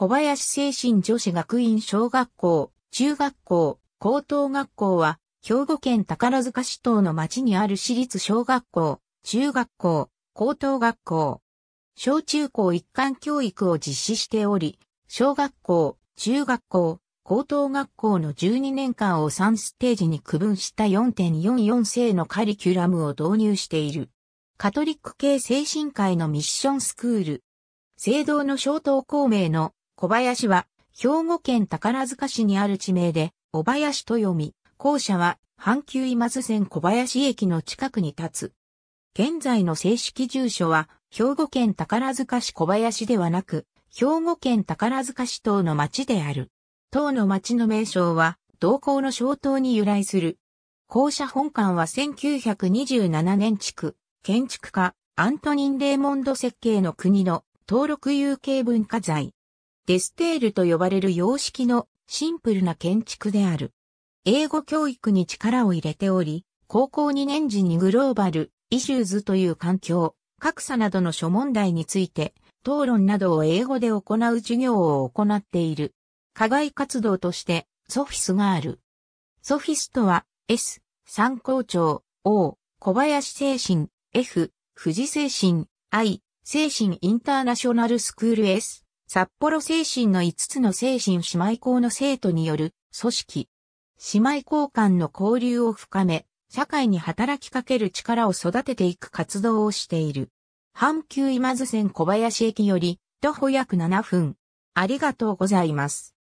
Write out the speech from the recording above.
小林精神女子学院小学校、中学校、高等学校は、兵庫県宝塚市等の町にある私立小学校、中学校、高等学校、小中高一貫教育を実施しており、小学校、中学校、高等学校の12年間を3ステージに区分した4.44世のカリキュラムを導入している。カトリック系精神科医のミッションスクール。聖堂の小東孔明の小林は、兵庫県宝塚市にある地名で、小林と読み、校舎は、阪急今津線小林駅の近くに立つ。現在の正式住所は、兵庫県宝塚市小林ではなく、兵庫県宝塚市等の町である。等の町の名称は、同校の小島に由来する。校舎本館は1927年地区、建築家、アントニン・レーモンド設計の国の登録有形文化財。デステールと呼ばれる様式のシンプルな建築である。英語教育に力を入れており、高校2年時にグローバル、イシューズという環境、格差などの諸問題について、討論などを英語で行う授業を行っている。課外活動として、ソフィスがある。ソフィスとは、S、参考長、O、小林精神、F、富士精神、I、精神インターナショナルスクール S、札幌精神の5つの精神姉妹校の生徒による組織。姉妹校間の交流を深め、社会に働きかける力を育てていく活動をしている。阪急今津線小林駅より、徒歩約7分。ありがとうございます。